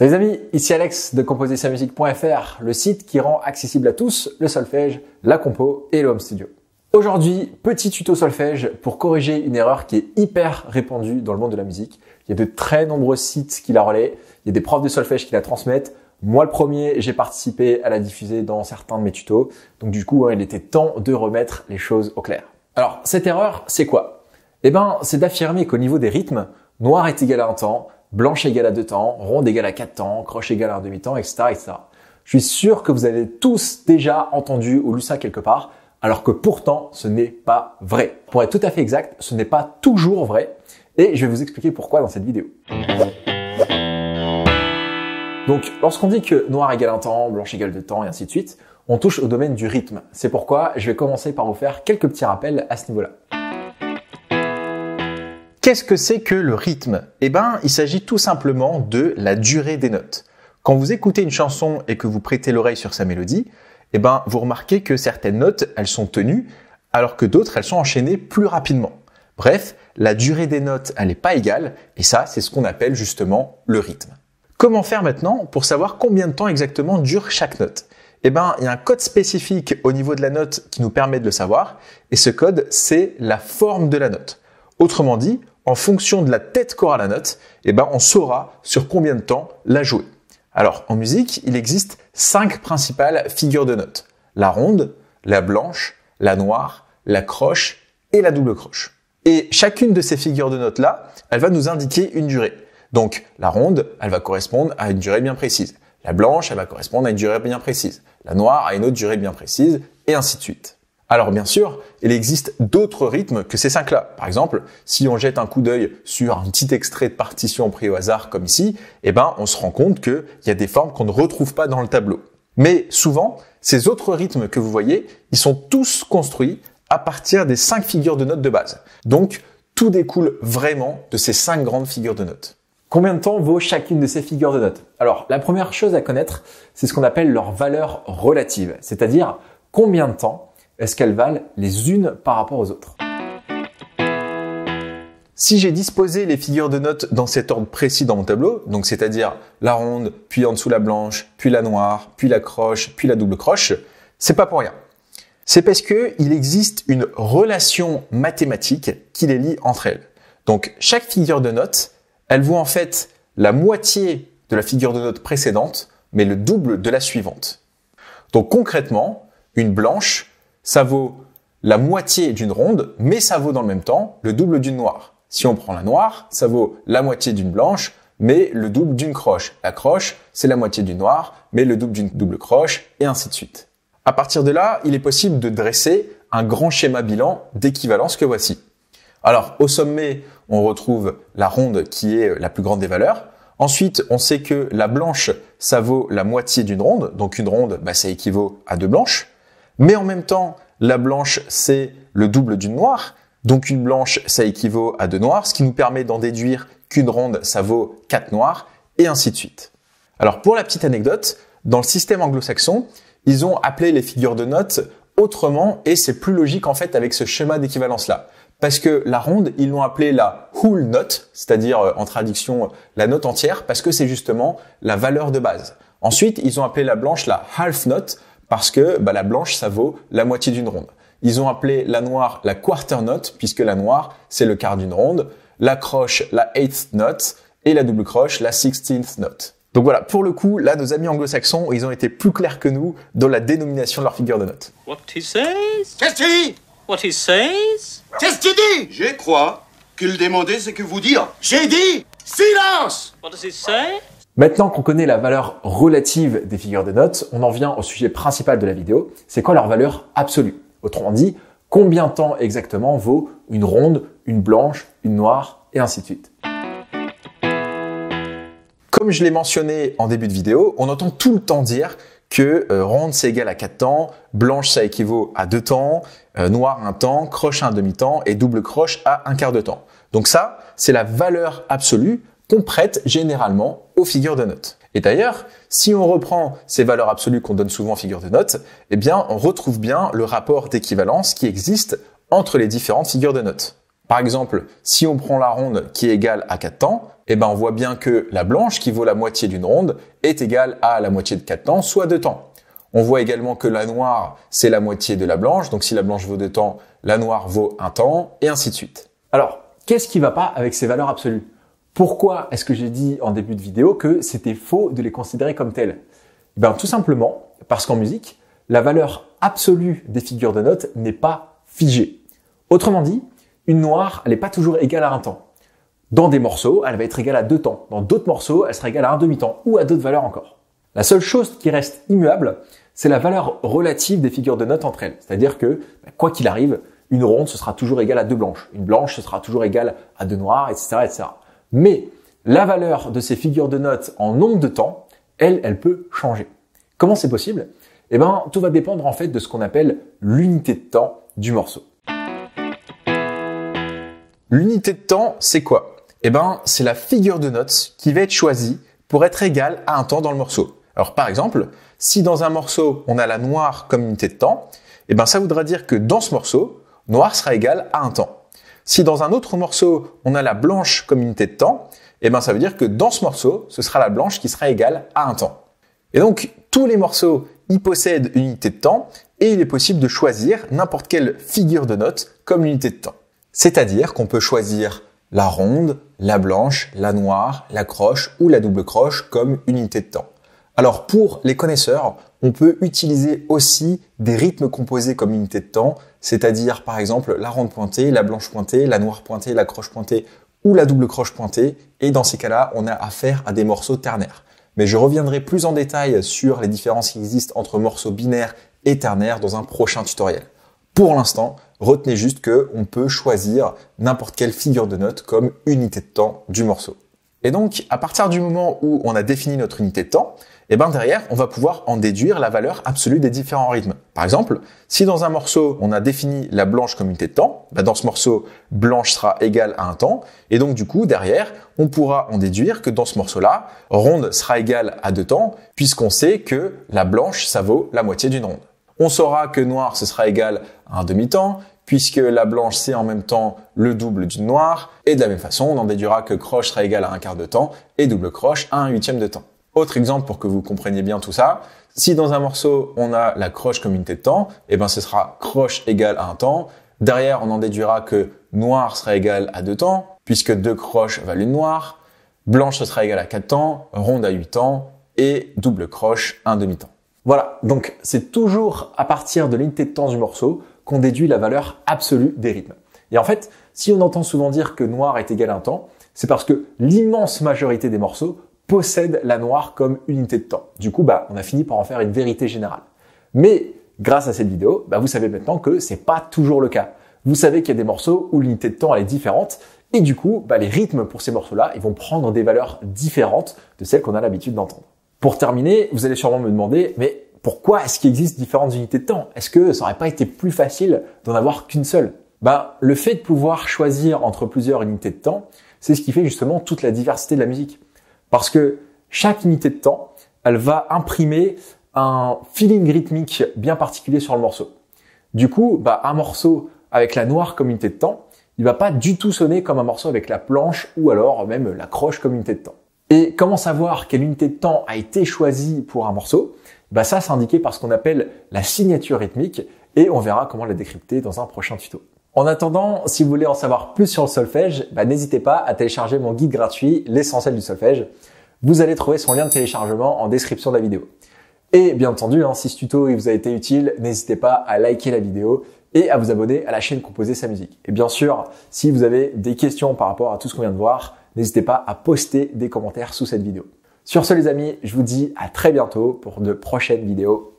Salut les amis, ici Alex de compositionmusique.fr, le site qui rend accessible à tous le solfège, la compo et le home studio. Aujourd'hui, petit tuto solfège pour corriger une erreur qui est hyper répandue dans le monde de la musique. Il y a de très nombreux sites qui la relaient, il y a des profs de solfège qui la transmettent. Moi le premier, j'ai participé à la diffuser dans certains de mes tutos, donc du coup, hein, il était temps de remettre les choses au clair. Alors, cette erreur, c'est quoi Eh ben, c'est d'affirmer qu'au niveau des rythmes, noir est égal à un temps, blanche égale à 2 temps, ronde égale à 4 temps, croche égale à un demi-temps, etc., etc. Je suis sûr que vous avez tous déjà entendu ou lu ça quelque part, alors que pourtant ce n'est pas vrai. Pour être tout à fait exact, ce n'est pas toujours vrai, et je vais vous expliquer pourquoi dans cette vidéo. Donc, lorsqu'on dit que noir égale un temps, blanche égale deux temps, et ainsi de suite, on touche au domaine du rythme. C'est pourquoi je vais commencer par vous faire quelques petits rappels à ce niveau-là. Qu'est-ce que c'est que le rythme Eh bien, il s'agit tout simplement de la durée des notes. Quand vous écoutez une chanson et que vous prêtez l'oreille sur sa mélodie, eh ben, vous remarquez que certaines notes, elles sont tenues, alors que d'autres, elles sont enchaînées plus rapidement. Bref, la durée des notes, elle n'est pas égale, et ça, c'est ce qu'on appelle justement le rythme. Comment faire maintenant pour savoir combien de temps exactement dure chaque note Eh bien, il y a un code spécifique au niveau de la note qui nous permet de le savoir, et ce code, c'est la forme de la note. Autrement dit, en fonction de la tête qu'aura la note, eh ben on saura sur combien de temps la jouer. Alors en musique, il existe cinq principales figures de notes. La ronde, la blanche, la noire, la croche et la double croche. Et chacune de ces figures de notes-là, elle va nous indiquer une durée. Donc la ronde, elle va correspondre à une durée bien précise. La blanche, elle va correspondre à une durée bien précise. La noire à une autre durée bien précise, et ainsi de suite. Alors bien sûr, il existe d'autres rythmes que ces cinq-là. Par exemple, si on jette un coup d'œil sur un petit extrait de partition pris au hasard comme ici, eh ben, on se rend compte qu'il y a des formes qu'on ne retrouve pas dans le tableau. Mais souvent, ces autres rythmes que vous voyez, ils sont tous construits à partir des cinq figures de notes de base. Donc, tout découle vraiment de ces cinq grandes figures de notes. Combien de temps vaut chacune de ces figures de notes Alors, la première chose à connaître, c'est ce qu'on appelle leur valeur relative, c'est-à-dire combien de temps est-ce qu'elles valent les unes par rapport aux autres si j'ai disposé les figures de notes dans cet ordre précis dans mon tableau, donc c'est-à-dire la ronde, puis en dessous la blanche, puis la noire, puis la croche, puis la double croche, c'est pas pour rien. C'est parce que il existe une relation mathématique qui les lie entre elles. Donc chaque figure de note, elle vaut en fait la moitié de la figure de note précédente, mais le double de la suivante. Donc concrètement, une blanche ça vaut la moitié d'une ronde, mais ça vaut dans le même temps le double d'une noire. Si on prend la noire, ça vaut la moitié d'une blanche, mais le double d'une croche. La croche, c'est la moitié du noir, mais le double d'une double croche, et ainsi de suite. À partir de là, il est possible de dresser un grand schéma bilan d'équivalence que voici. Alors, au sommet, on retrouve la ronde qui est la plus grande des valeurs. Ensuite, on sait que la blanche, ça vaut la moitié d'une ronde. Donc, une ronde, bah, ça équivaut à deux blanches. Mais en même temps, la blanche, c'est le double d'une noire. Donc une blanche, ça équivaut à deux noirs, ce qui nous permet d'en déduire qu'une ronde, ça vaut quatre noires, et ainsi de suite. Alors pour la petite anecdote, dans le système anglo-saxon, ils ont appelé les figures de notes autrement, et c'est plus logique en fait avec ce schéma d'équivalence-là. Parce que la ronde, ils l'ont appelée la whole note, c'est-à-dire euh, en traduction la note entière, parce que c'est justement la valeur de base. Ensuite, ils ont appelé la blanche la half note, parce que bah, la blanche, ça vaut la moitié d'une ronde. Ils ont appelé la noire la quarter note, puisque la noire, c'est le quart d'une ronde, la croche, la eighth note, et la double croche, la sixteenth note. Donc voilà, pour le coup, là, nos amis anglo-saxons, ils ont été plus clairs que nous dans la dénomination de leur figure de note. What he says Qu'est-ce qu'il What he says Qu'est-ce qu'il dit Je crois qu'il demandait ce que vous dire. J'ai dit silence What does he say Maintenant qu'on connaît la valeur relative des figures de notes, on en vient au sujet principal de la vidéo. C'est quoi leur valeur absolue Autrement dit, combien de temps exactement vaut une ronde, une blanche, une noire, et ainsi de suite. Comme je l'ai mentionné en début de vidéo, on entend tout le temps dire que euh, ronde c'est égal à 4 temps, blanche ça équivaut à 2 temps, euh, noire noir un temps, croche à un demi-temps et double croche à un quart de temps. Donc ça, c'est la valeur absolue qu'on prête généralement aux figures de notes. Et d'ailleurs, si on reprend ces valeurs absolues qu'on donne souvent en figures de notes, eh bien, on retrouve bien le rapport d'équivalence qui existe entre les différentes figures de notes. Par exemple, si on prend la ronde qui est égale à 4 temps, eh ben on voit bien que la blanche qui vaut la moitié d'une ronde est égale à la moitié de 4 temps, soit 2 temps. On voit également que la noire, c'est la moitié de la blanche, donc si la blanche vaut 2 temps, la noire vaut 1 temps, et ainsi de suite. Alors, qu'est-ce qui va pas avec ces valeurs absolues pourquoi est-ce que j'ai dit en début de vidéo que c'était faux de les considérer comme tels ben, Tout simplement parce qu'en musique, la valeur absolue des figures de notes n'est pas figée. Autrement dit, une noire, elle n'est pas toujours égale à un temps. Dans des morceaux, elle va être égale à deux temps. Dans d'autres morceaux, elle sera égale à un demi-temps ou à d'autres valeurs encore. La seule chose qui reste immuable, c'est la valeur relative des figures de notes entre elles. C'est-à-dire que, ben, quoi qu'il arrive, une ronde, ce sera toujours égale à deux blanches. Une blanche, ce sera toujours égale à deux noires, etc., etc. Mais la valeur de ces figures de notes en nombre de temps, elle, elle peut changer. Comment c'est possible Eh bien, tout va dépendre en fait de ce qu'on appelle l'unité de temps du morceau. L'unité de temps, c'est quoi Eh bien, c'est la figure de notes qui va être choisie pour être égale à un temps dans le morceau. Alors par exemple, si dans un morceau on a la noire comme unité de temps, eh ben ça voudra dire que dans ce morceau, noir sera égal à un temps. Si dans un autre morceau, on a la blanche comme unité de temps, eh ben ça veut dire que dans ce morceau, ce sera la blanche qui sera égale à un temps. Et donc, tous les morceaux y possèdent une unité de temps et il est possible de choisir n'importe quelle figure de note comme unité de temps. C'est-à-dire qu'on peut choisir la ronde, la blanche, la noire, la croche ou la double croche comme unité de temps. Alors pour les connaisseurs, on peut utiliser aussi des rythmes composés comme unité de temps, c'est-à-dire par exemple la ronde pointée, la blanche pointée, la noire pointée, la croche pointée ou la double croche pointée, et dans ces cas-là, on a affaire à des morceaux ternaires. Mais je reviendrai plus en détail sur les différences qui existent entre morceaux binaires et ternaires dans un prochain tutoriel. Pour l'instant, retenez juste que peut choisir n'importe quelle figure de note comme unité de temps du morceau. Et donc, à partir du moment où on a défini notre unité de temps, et eh ben derrière, on va pouvoir en déduire la valeur absolue des différents rythmes. Par exemple, si dans un morceau, on a défini la blanche comme unité de temps, ben, dans ce morceau, blanche sera égale à un temps. Et donc, du coup, derrière, on pourra en déduire que dans ce morceau-là, ronde sera égale à deux temps, puisqu'on sait que la blanche, ça vaut la moitié d'une ronde. On saura que noir, ce sera égal à un demi-temps, puisque la blanche c'est en même temps le double du noir et de la même façon, on en déduira que croche sera égal à un quart de temps et double croche à un huitième de temps. Autre exemple pour que vous compreniez bien tout ça, si dans un morceau on a la croche comme unité de temps, eh bien ce sera croche égal à un temps, derrière on en déduira que noir sera égal à deux temps, puisque deux croches valent une noire, blanche ce sera égal à quatre temps, ronde à huit temps, et double croche un demi-temps. Voilà, donc c'est toujours à partir de l'unité de temps du morceau qu'on déduit la valeur absolue des rythmes. Et en fait, si on entend souvent dire que noir est égal à un temps, c'est parce que l'immense majorité des morceaux possèdent la noire comme unité de temps. Du coup, bah, on a fini par en faire une vérité générale. Mais grâce à cette vidéo, bah, vous savez maintenant que c'est pas toujours le cas. Vous savez qu'il y a des morceaux où l'unité de temps elle est différente et du coup, bah, les rythmes pour ces morceaux-là, ils vont prendre des valeurs différentes de celles qu'on a l'habitude d'entendre. Pour terminer, vous allez sûrement me demander, mais pourquoi est-ce qu'il existe différentes unités de temps Est-ce que ça n'aurait pas été plus facile d'en avoir qu'une seule ben, Le fait de pouvoir choisir entre plusieurs unités de temps, c'est ce qui fait justement toute la diversité de la musique. Parce que chaque unité de temps, elle va imprimer un feeling rythmique bien particulier sur le morceau. Du coup, ben, un morceau avec la noire comme unité de temps, il va pas du tout sonner comme un morceau avec la planche ou alors même la croche comme unité de temps. Et comment savoir quelle unité de temps a été choisie pour un morceau bah ça c'est indiqué par ce qu'on appelle la signature rythmique et on verra comment la décrypter dans un prochain tuto. En attendant, si vous voulez en savoir plus sur le solfège, bah, n'hésitez pas à télécharger mon guide gratuit L'essentiel du solfège. Vous allez trouver son lien de téléchargement en description de la vidéo. Et bien entendu, hein, si ce tuto vous a été utile, n'hésitez pas à liker la vidéo et à vous abonner à la chaîne Composer sa musique. Et bien sûr, si vous avez des questions par rapport à tout ce qu'on vient de voir, n'hésitez pas à poster des commentaires sous cette vidéo. Sur ce les amis, je vous dis à très bientôt pour de prochaines vidéos